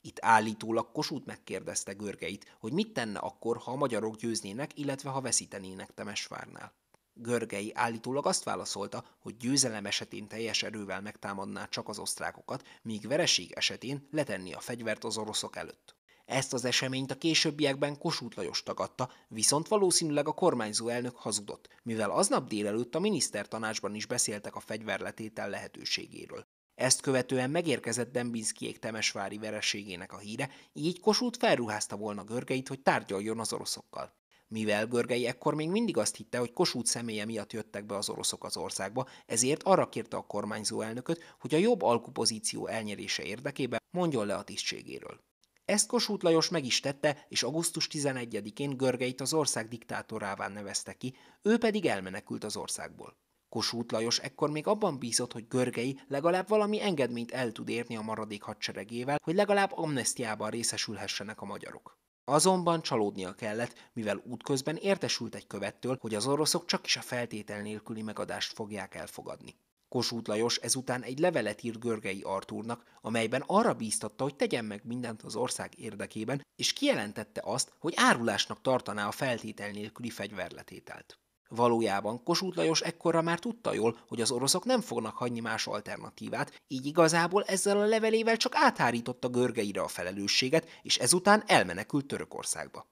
Itt állítólag Kossuth megkérdezte Görgeit, hogy mit tenne akkor, ha a magyarok győznének, illetve ha veszítenének Temesvárnál. Görgei állítólag azt válaszolta, hogy győzelem esetén teljes erővel megtámadná csak az osztrákokat, míg vereség esetén letenni a fegyvert az oroszok előtt. Ezt az eseményt a későbbiekben Kossuth Lajos tagadta, viszont valószínűleg a kormányzó elnök hazudott, mivel aznap délelőtt a minisztertanácsban is beszéltek a fegyverletétel lehetőségéről. Ezt követően megérkezett Dembinszkiék Temesvári vereségének a híre, így Kossuth felruházta volna Görgeit, hogy tárgyaljon az oroszokkal mivel Görgei ekkor még mindig azt hitte, hogy kosút személye miatt jöttek be az oroszok az országba, ezért arra kérte a kormányzó elnököt, hogy a jobb alkupozíció elnyerése érdekében mondjon le a tisztségéről. Ezt Kossuth Lajos meg is tette, és augusztus 11-én Görgeit az ország diktátorává nevezte ki, ő pedig elmenekült az országból. Kossuth Lajos ekkor még abban bízott, hogy Görgei legalább valami engedményt el tud érni a maradék hadseregével, hogy legalább amnestiában részesülhessenek a magyarok. Azonban csalódnia kellett, mivel útközben értesült egy követtől, hogy az oroszok csak is a feltétel nélküli megadást fogják elfogadni. Kossuth Lajos ezután egy levelet írt Görgei Artúrnak, amelyben arra bíztatta, hogy tegyen meg mindent az ország érdekében, és kijelentette azt, hogy árulásnak tartaná a feltétel nélküli fegyverletételt. Valójában Kossuth Lajos ekkorra már tudta jól, hogy az oroszok nem fognak hagyni más alternatívát, így igazából ezzel a levelével csak áthárította Görgeire a felelősséget, és ezután elmenekült Törökországba.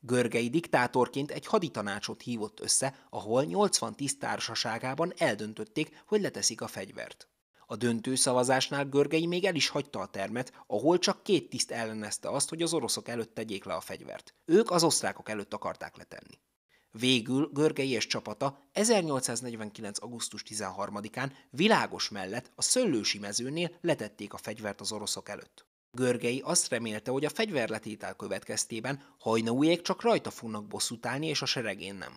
Görgei diktátorként egy haditanácsot hívott össze, ahol 80 tiszt társaságában eldöntötték, hogy leteszik a fegyvert. A döntő szavazásnál Görgei még el is hagyta a termet, ahol csak két tiszt ellenezte azt, hogy az oroszok előtt tegyék le a fegyvert. Ők az osztrákok előtt akarták letenni. Végül Görgei és csapata 1849. augusztus 13-án világos mellett a szöllősi mezőnél letették a fegyvert az oroszok előtt. Görgei azt remélte, hogy a fegyverletétel következtében hajnaújék csak rajta fognak bosszút állni, és a seregén nem.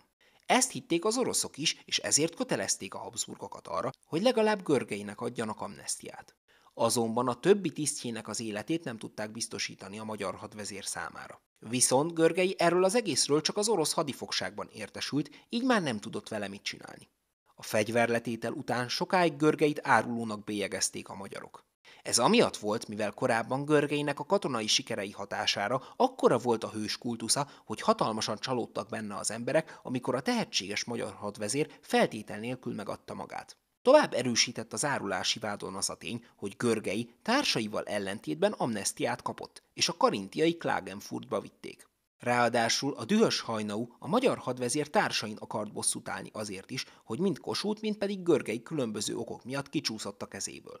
Ezt hitték az oroszok is, és ezért kötelezték a Habsburgokat arra, hogy legalább Görgeinek adjanak amnestiát. Azonban a többi tisztjének az életét nem tudták biztosítani a magyar hadvezér számára. Viszont Görgei erről az egészről csak az orosz hadifogságban értesült, így már nem tudott vele mit csinálni. A fegyverletétel után sokáig Görgeit árulónak bélyegezték a magyarok. Ez amiatt volt, mivel korábban Görgeinek a katonai sikerei hatására akkora volt a hős kultusza, hogy hatalmasan csalódtak benne az emberek, amikor a tehetséges magyar hadvezér feltétel nélkül megadta magát. Tovább erősített az árulási vádon az a tény, hogy Görgei társaival ellentétben amnestiát kapott, és a karintiai Klagenfurtba vitték. Ráadásul a dühös hajnau a magyar hadvezér társain akart bosszút állni azért is, hogy mind Kossuth, mind pedig Görgei különböző okok miatt kicsúszott a kezéből.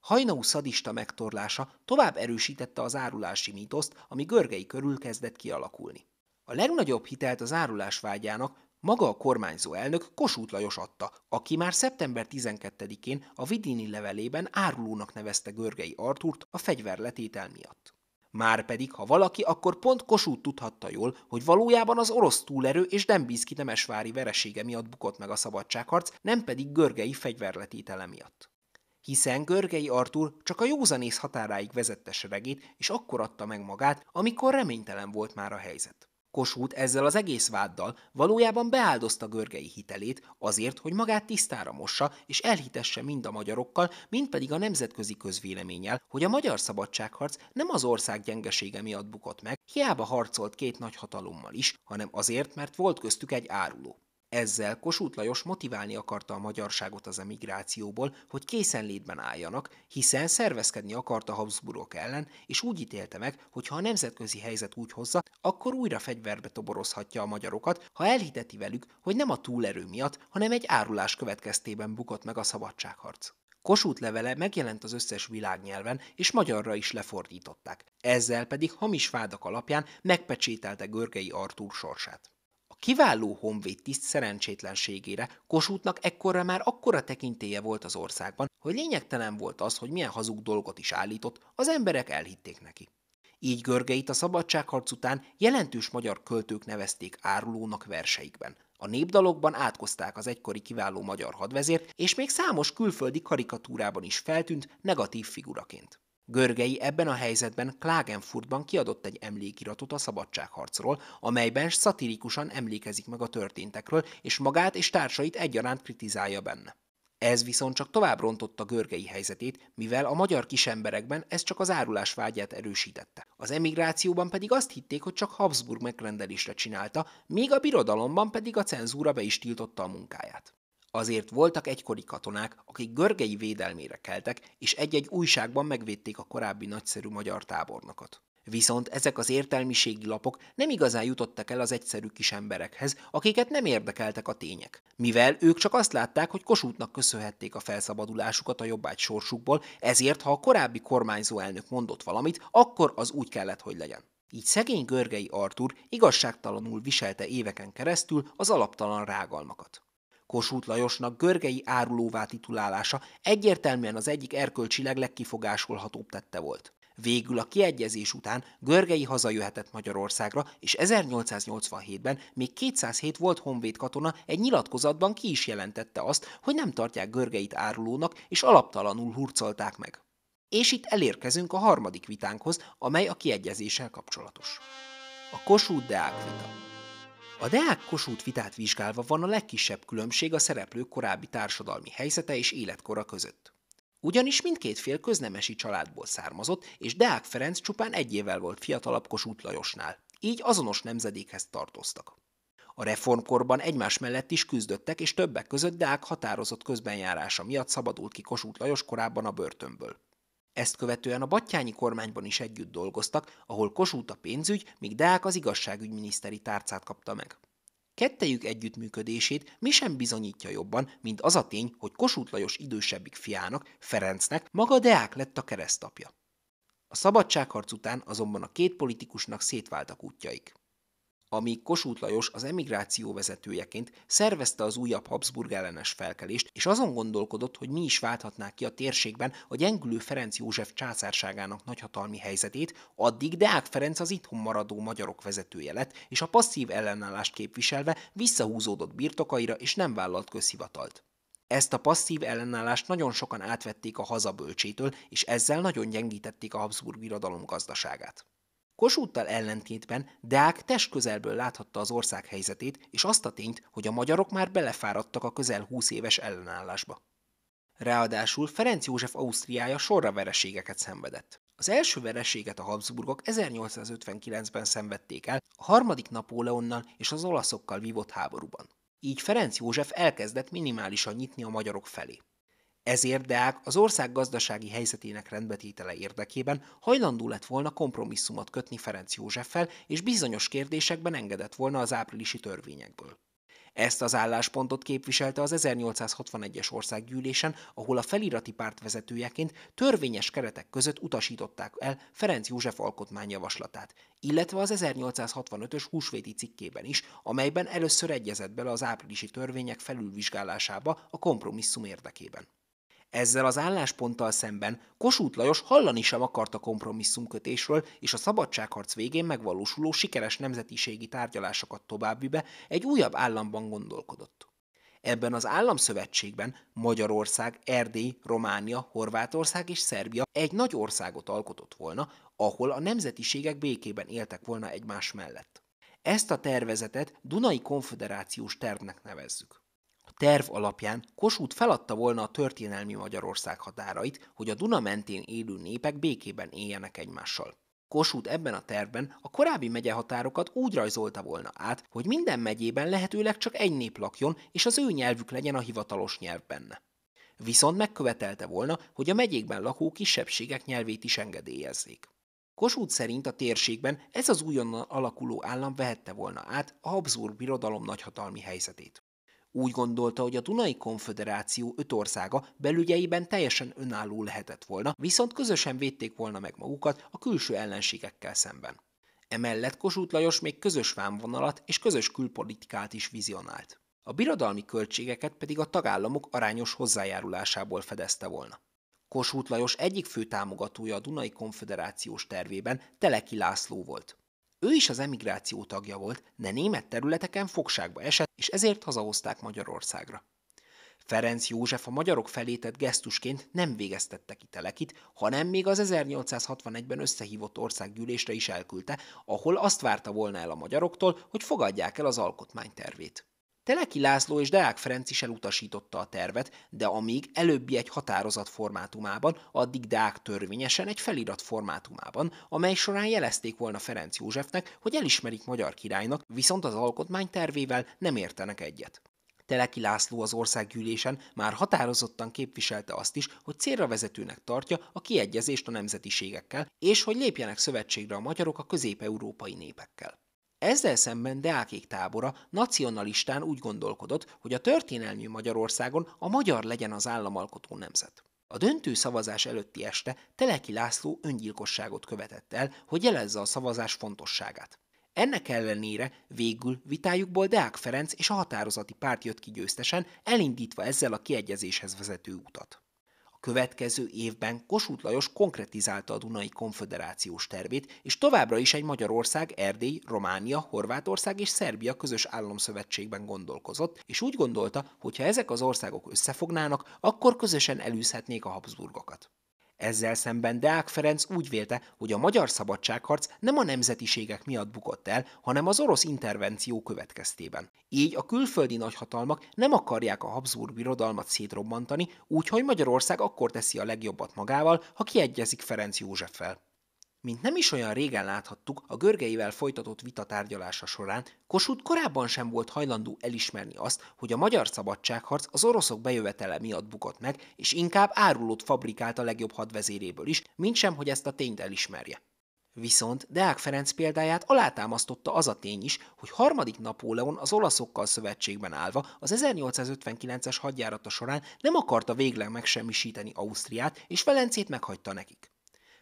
Hajnau szadista megtorlása tovább erősítette az árulási mítoszt, ami Görgei körül kezdett kialakulni. A legnagyobb hitelt az árulás vágyának maga a kormányzó elnök Kossuth Lajos adta, aki már szeptember 12-én a Vidini levelében árulónak nevezte Görgei Artúrt a fegyverletétel miatt. Márpedig, ha valaki, akkor pont Kossuth tudhatta jól, hogy valójában az orosz túlerő és Dembiszki Nemesvári veresége miatt bukott meg a szabadságharc, nem pedig Görgei fegyverletétele miatt. Hiszen Görgei Artúr csak a józanész határáig vezette seregét, és akkor adta meg magát, amikor reménytelen volt már a helyzet. Kosút ezzel az egész váddal valójában beáldozta görgei hitelét azért, hogy magát tisztára mossa és elhitesse mind a magyarokkal, mind pedig a nemzetközi közvéleménnyel, hogy a magyar szabadságharc nem az ország gyengesége miatt bukott meg, hiába harcolt két nagyhatalommal is, hanem azért, mert volt köztük egy áruló. Ezzel Kossuth Lajos motiválni akarta a magyarságot az emigrációból, hogy készenlétben álljanak, hiszen szervezkedni akarta Habsburgok ellen, és úgy ítélte meg, hogy ha a nemzetközi helyzet úgy hozza, akkor újra fegyverbe toborozhatja a magyarokat, ha elhiteti velük, hogy nem a túlerő miatt, hanem egy árulás következtében bukott meg a szabadságharc. Kossuth levele megjelent az összes világnyelven, és magyarra is lefordították. Ezzel pedig hamis vádak alapján megpecsételte Görgei Artúr sorsát kiváló honvéd tiszt szerencsétlenségére Kossuthnak ekkorra már akkora tekintéje volt az országban, hogy lényegtelen volt az, hogy milyen hazug dolgot is állított, az emberek elhitték neki. Így Görgeit a szabadságharc után jelentős magyar költők nevezték árulónak verseikben. A népdalokban átkozták az egykori kiváló magyar hadvezért, és még számos külföldi karikatúrában is feltűnt negatív figuraként. Görgei ebben a helyzetben Klagenfurtban kiadott egy emlékiratot a szabadságharcról, amelyben szatirikusan emlékezik meg a történtekről, és magát és társait egyaránt kritizálja benne. Ez viszont csak tovább rontotta Görgei helyzetét, mivel a magyar kisemberekben ez csak az árulás vágyát erősítette. Az emigrációban pedig azt hitték, hogy csak Habsburg megrendelésre csinálta, míg a birodalomban pedig a cenzúra be is tiltotta a munkáját. Azért voltak egykori katonák, akik görgei védelmére keltek, és egy-egy újságban megvédték a korábbi nagyszerű magyar tábornokat. Viszont ezek az értelmiségi lapok nem igazán jutottak el az egyszerű kis emberekhez, akiket nem érdekeltek a tények. Mivel ők csak azt látták, hogy kosútnak köszönhették a felszabadulásukat a jobbágy sorsukból, ezért ha a korábbi kormányzó elnök mondott valamit, akkor az úgy kellett, hogy legyen. Így szegény görgei Artur igazságtalanul viselte éveken keresztül az alaptalan rágalmakat. Kossuth Lajosnak görgei árulóvá titulálása egyértelműen az egyik erkölcsileg legkifogásolhatóbb tette volt. Végül a kiegyezés után Görgei hazajöhetett Magyarországra, és 1887-ben még 207 volt honvéd katona egy nyilatkozatban ki is jelentette azt, hogy nem tartják Görgeit árulónak, és alaptalanul hurcolták meg. És itt elérkezünk a harmadik vitánkhoz, amely a kiegyezéssel kapcsolatos. A Kossuth-Deák vita. A Deák Kossuth vitát vizsgálva van a legkisebb különbség a szereplők korábbi társadalmi helyzete és életkora között. Ugyanis mindkét fél köznemesi családból származott, és Deák Ferenc csupán egy évvel volt fiatalabb Kossuth Lajosnál, így azonos nemzedékhez tartoztak. A reformkorban egymás mellett is küzdöttek, és többek között Deák határozott közbenjárása miatt szabadult ki Kossuth Lajos korábban a börtönből. Ezt követően a Battyányi kormányban is együtt dolgoztak, ahol Kossuth a pénzügy, míg Deák az igazságügyminiszteri tárcát kapta meg. Kettejük együttműködését mi sem bizonyítja jobban, mint az a tény, hogy Kossuth Lajos idősebbik fiának, Ferencnek maga Deák lett a keresztapja. A szabadságharc után azonban a két politikusnak szétváltak útjaik amíg Kossuth Lajos az emigráció vezetőjeként szervezte az újabb Habsburg ellenes felkelést, és azon gondolkodott, hogy mi is válthatná ki a térségben a gyengülő Ferenc József császárságának nagyhatalmi helyzetét, addig Deák Ferenc az itthon maradó magyarok vezetője lett, és a passzív ellenállást képviselve visszahúzódott birtokaira és nem vállalt közhivatalt. Ezt a passzív ellenállást nagyon sokan átvették a hazabölcsétől, és ezzel nagyon gyengítették a Habsburg birodalom gazdaságát. Kossuthtal ellentétben Deák közelből láthatta az ország helyzetét, és azt a tényt, hogy a magyarok már belefáradtak a közel 20 éves ellenállásba. Ráadásul Ferenc József Ausztriája sorra vereségeket szenvedett. Az első vereséget a Habsburgok 1859-ben szenvedték el a harmadik Napóleonnal és az olaszokkal vívott háborúban. Így Ferenc József elkezdett minimálisan nyitni a magyarok felé. Ezért Deák az ország gazdasági helyzetének rendbetétele érdekében hajlandó lett volna kompromisszumot kötni Ferenc Józseffel, és bizonyos kérdésekben engedett volna az áprilisi törvényekből. Ezt az álláspontot képviselte az 1861-es országgyűlésen, ahol a felirati párt vezetőjeként törvényes keretek között utasították el Ferenc József alkotmányjavaslatát, illetve az 1865-ös húsvéti cikkében is, amelyben először egyezett bele az áprilisi törvények felülvizsgálásába a kompromisszum érdekében. Ezzel az állásponttal szemben Kossuth Lajos hallani sem a kompromisszumkötésről, és a szabadságharc végén megvalósuló sikeres nemzetiségi tárgyalásokat továbbibe egy újabb államban gondolkodott. Ebben az államszövetségben Magyarország, Erdély, Románia, Horvátország és Szerbia egy nagy országot alkotott volna, ahol a nemzetiségek békében éltek volna egymás mellett. Ezt a tervezetet Dunai Konfederációs tervnek nevezzük terv alapján Kossuth feladta volna a történelmi Magyarország határait, hogy a Duna mentén élő népek békében éljenek egymással. Kossuth ebben a tervben a korábbi megyehatárokat úgy rajzolta volna át, hogy minden megyében lehetőleg csak egy nép lakjon, és az ő nyelvük legyen a hivatalos nyelv benne. Viszont megkövetelte volna, hogy a megyékben lakó kisebbségek nyelvét is engedélyezzék. Kossuth szerint a térségben ez az újonnan alakuló állam vehette volna át a Habsburg birodalom nagyhatalmi helyzetét. Úgy gondolta, hogy a Dunai Konfederáció öt országa belügyeiben teljesen önálló lehetett volna, viszont közösen védték volna meg magukat a külső ellenségekkel szemben. Emellett Kossuth Lajos még közös vámvonalat és közös külpolitikát is vizionált. A birodalmi költségeket pedig a tagállamok arányos hozzájárulásából fedezte volna. Kossuth Lajos egyik fő támogatója a Dunai Konfederációs tervében Teleki László volt. Ő is az emigráció tagja volt, de német területeken fogságba esett, és ezért hazahozták Magyarországra. Ferenc József a magyarok felé tett gesztusként nem végeztette ki telekit, hanem még az 1861-ben összehívott országgyűlésre is elküldte, ahol azt várta volna el a magyaroktól, hogy fogadják el az alkotmánytervét. Teleki László és Deák Ferenc is elutasította a tervet, de amíg előbbi egy határozat formátumában, addig Deák törvényesen egy felirat formátumában, amely során jelezték volna Ferenc Józsefnek, hogy elismerik magyar királynak, viszont az alkotmány tervével nem értenek egyet. Teleki László az országgyűlésen már határozottan képviselte azt is, hogy célra vezetőnek tartja a kiegyezést a nemzetiségekkel, és hogy lépjenek szövetségre a magyarok a közép-európai népekkel. Ezzel szemben Deákék tábora nacionalistán úgy gondolkodott, hogy a történelmi Magyarországon a magyar legyen az államalkotó nemzet. A döntő szavazás előtti este Teleki László öngyilkosságot követett el, hogy jelezze a szavazás fontosságát. Ennek ellenére végül vitájukból Deák Ferenc és a határozati párt jött ki győztesen, elindítva ezzel a kiegyezéshez vezető utat következő évben Kossuth Lajos konkretizálta a Dunai Konfederációs tervét, és továbbra is egy Magyarország, Erdély, Románia, Horvátország és Szerbia közös államszövetségben gondolkozott, és úgy gondolta, hogy ha ezek az országok összefognának, akkor közösen elűzhetnék a Habsburgokat. Ezzel szemben Deák Ferenc úgy vélte, hogy a magyar szabadságharc nem a nemzetiségek miatt bukott el, hanem az orosz intervenció következtében. Így a külföldi nagyhatalmak nem akarják a Habsburg birodalmat szétrobbantani, úgyhogy Magyarország akkor teszi a legjobbat magával, ha kiegyezik Ferenc Józseffel. Mint nem is olyan régen láthattuk, a Görgeivel folytatott vita tárgyalása során Kossuth korábban sem volt hajlandó elismerni azt, hogy a magyar szabadságharc az oroszok bejövetele miatt bukott meg, és inkább árulót fabrikált a legjobb hadvezéréből is, mint sem, hogy ezt a tényt elismerje. Viszont Deák Ferenc példáját alátámasztotta az a tény is, hogy harmadik Napóleon az olaszokkal szövetségben állva az 1859-es hadjárata során nem akarta végleg megsemmisíteni Ausztriát, és Velencét meghagyta nekik.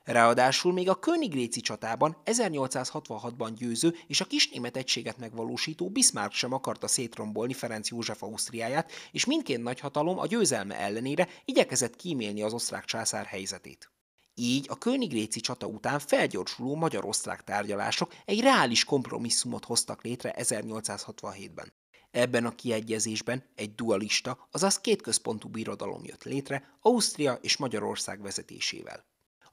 Ráadásul még a Königréci csatában 1866-ban győző és a kis német egységet megvalósító Bismarck sem akarta szétrombolni Ferenc József Ausztriáját, és mindkét nagyhatalom a győzelme ellenére igyekezett kímélni az osztrák császár helyzetét. Így a Königréci csata után felgyorsuló magyar-osztrák tárgyalások egy reális kompromisszumot hoztak létre 1867-ben. Ebben a kiegyezésben egy dualista, azaz kétközpontú birodalom jött létre Ausztria és Magyarország vezetésével.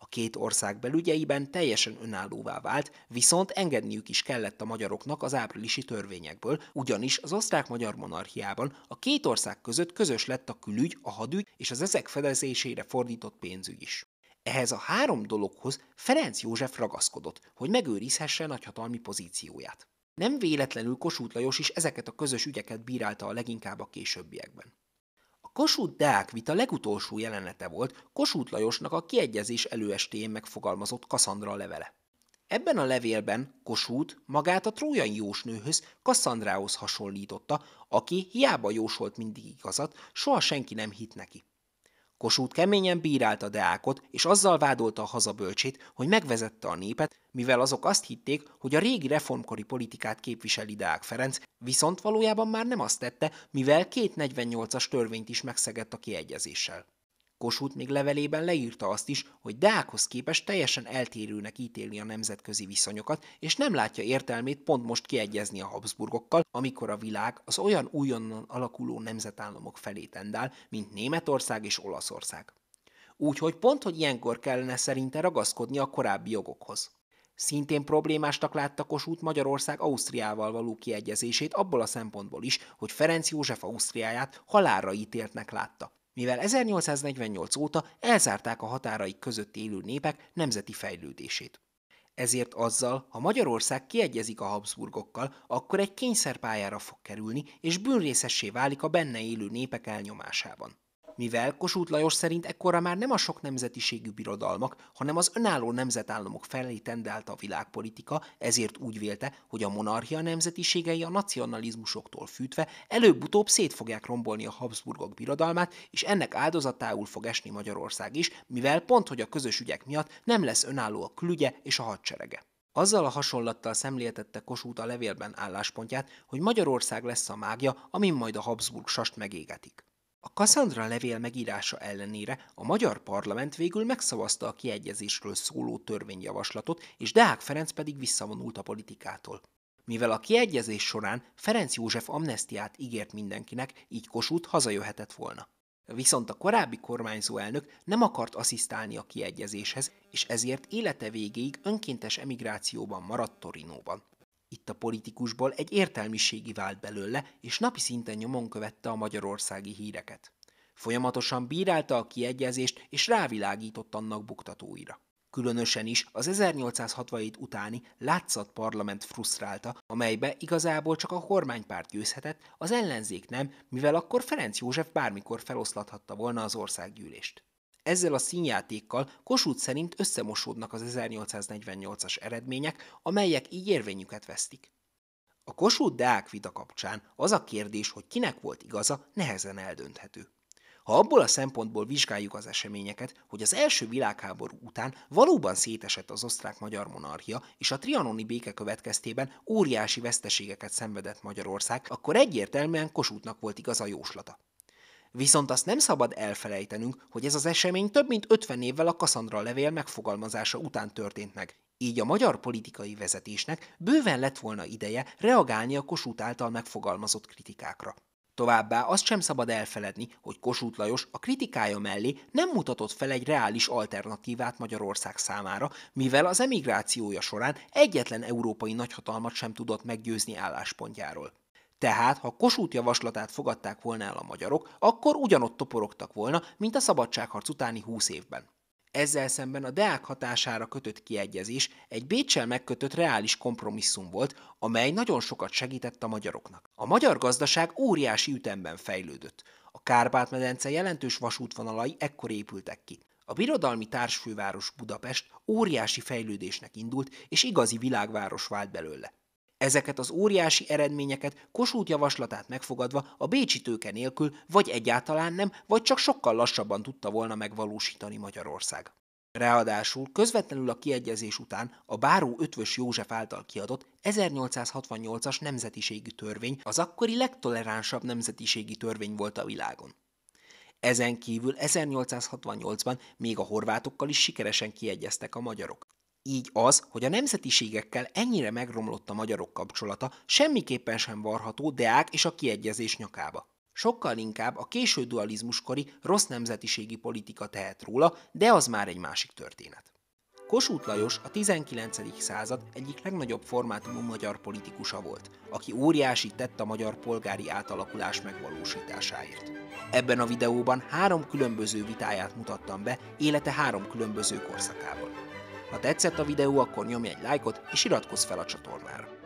A két ország belügyeiben teljesen önállóvá vált, viszont engedniük is kellett a magyaroknak az áprilisi törvényekből, ugyanis az osztrák-magyar monarchiában a két ország között közös lett a külügy, a hadügy és az ezek fedezésére fordított pénzügy is. Ehhez a három dologhoz Ferenc József ragaszkodott, hogy megőrizhesse nagyhatalmi pozícióját. Nem véletlenül Kossuth Lajos is ezeket a közös ügyeket bírálta a leginkább a későbbiekben. Kossuth Deák vita legutolsó jelenete volt Kossuth Lajosnak a kiegyezés előestéjén megfogalmazott Kassandra levele. Ebben a levélben Kossuth magát a trójai jósnőhöz, Kassandrához hasonlította, aki hiába jósolt mindig igazat, soha senki nem hitt neki. Kossuth keményen bírálta Deákot, és azzal vádolta a hazabölcsét, hogy megvezette a népet, mivel azok azt hitték, hogy a régi reformkori politikát képviseli Deák Ferenc, viszont valójában már nem azt tette, mivel két 48-as törvényt is megszegett a kiegyezéssel. Kossuth még levelében leírta azt is, hogy Deákhoz képest teljesen eltérőnek ítéli a nemzetközi viszonyokat, és nem látja értelmét pont most kiegyezni a Habsburgokkal, amikor a világ az olyan újonnan alakuló nemzetállamok felé tendál, mint Németország és Olaszország. Úgyhogy pont, hogy ilyenkor kellene szerinte ragaszkodni a korábbi jogokhoz. Szintén problémásnak látta Kossuth Magyarország Ausztriával való kiegyezését abból a szempontból is, hogy Ferenc József Ausztriáját halálra ítéltnek látta mivel 1848 óta elzárták a határaik között élő népek nemzeti fejlődését. Ezért azzal, ha Magyarország kiegyezik a Habsburgokkal, akkor egy kényszerpályára fog kerülni, és bűnrészessé válik a benne élő népek elnyomásában mivel Kossuth Lajos szerint ekkora már nem a sok nemzetiségű birodalmak, hanem az önálló nemzetállamok felé tendelt a világpolitika, ezért úgy vélte, hogy a monarchia nemzetiségei a nacionalizmusoktól fűtve előbb-utóbb szét fogják rombolni a Habsburgok birodalmát, és ennek áldozatául fog esni Magyarország is, mivel pont, hogy a közös ügyek miatt nem lesz önálló a külügye és a hadserege. Azzal a hasonlattal szemléltette Kossuth a levélben álláspontját, hogy Magyarország lesz a mágia, amin majd a Habsburg sast megégetik. A Cassandra levél megírása ellenére a magyar parlament végül megszavazta a kiegyezésről szóló törvényjavaslatot, és Deák Ferenc pedig visszavonult a politikától. Mivel a kiegyezés során Ferenc József amnestiát ígért mindenkinek, így Kossuth hazajöhetett volna. Viszont a korábbi kormányzó elnök nem akart asszisztálni a kiegyezéshez, és ezért élete végéig önkéntes emigrációban maradt Torinóban. Itt a politikusból egy értelmiségi vált belőle, és napi szinten nyomon követte a magyarországi híreket. Folyamatosan bírálta a kiegyezést, és rávilágított annak buktatóira. Különösen is az 1867 utáni látszat parlament frusztrálta, amelybe igazából csak a kormánypárt győzhetett, az ellenzék nem, mivel akkor Ferenc József bármikor feloszlathatta volna az országgyűlést. Ezzel a színjátékkal Kossuth szerint összemosódnak az 1848-as eredmények, amelyek így érvényüket vesztik. A Kossuth Deák vita kapcsán az a kérdés, hogy kinek volt igaza, nehezen eldönthető. Ha abból a szempontból vizsgáljuk az eseményeket, hogy az első világháború után valóban szétesett az osztrák-magyar monarchia, és a trianoni béke következtében óriási veszteségeket szenvedett Magyarország, akkor egyértelműen Kossuthnak volt igaza a jóslata. Viszont azt nem szabad elfelejtenünk, hogy ez az esemény több mint 50 évvel a Kassandra levél megfogalmazása után történt meg. Így a magyar politikai vezetésnek bőven lett volna ideje reagálni a Kossuth által megfogalmazott kritikákra. Továbbá azt sem szabad elfeledni, hogy Kossuth Lajos a kritikája mellé nem mutatott fel egy reális alternatívát Magyarország számára, mivel az emigrációja során egyetlen európai nagyhatalmat sem tudott meggyőzni álláspontjáról. Tehát, ha Kossuth javaslatát fogadták volna el a magyarok, akkor ugyanott toporogtak volna, mint a szabadságharc utáni húsz évben. Ezzel szemben a Deák hatására kötött kiegyezés egy Bécsel megkötött reális kompromisszum volt, amely nagyon sokat segített a magyaroknak. A magyar gazdaság óriási ütemben fejlődött. A Kárpát-medence jelentős vasútvonalai ekkor épültek ki. A birodalmi társfőváros Budapest óriási fejlődésnek indult, és igazi világváros vált belőle. Ezeket az óriási eredményeket Kossuth javaslatát megfogadva a bécsi tőke nélkül vagy egyáltalán nem, vagy csak sokkal lassabban tudta volna megvalósítani Magyarország. Ráadásul közvetlenül a kiegyezés után a báró Ötvös József által kiadott 1868-as nemzetiségi törvény az akkori legtoleránsabb nemzetiségi törvény volt a világon. Ezen kívül 1868-ban még a horvátokkal is sikeresen kiegyeztek a magyarok. Így az, hogy a nemzetiségekkel ennyire megromlott a magyarok kapcsolata, semmiképpen sem varható Deák és a kiegyezés nyakába. Sokkal inkább a késő dualizmuskori rossz nemzetiségi politika tehet róla, de az már egy másik történet. Kossuth Lajos a 19. század egyik legnagyobb formátumú magyar politikusa volt, aki óriási tett a magyar polgári átalakulás megvalósításáért. Ebben a videóban három különböző vitáját mutattam be élete három különböző korszakából. Ha tetszett a videó, akkor nyomj egy lájkot és iratkozz fel a csatornára.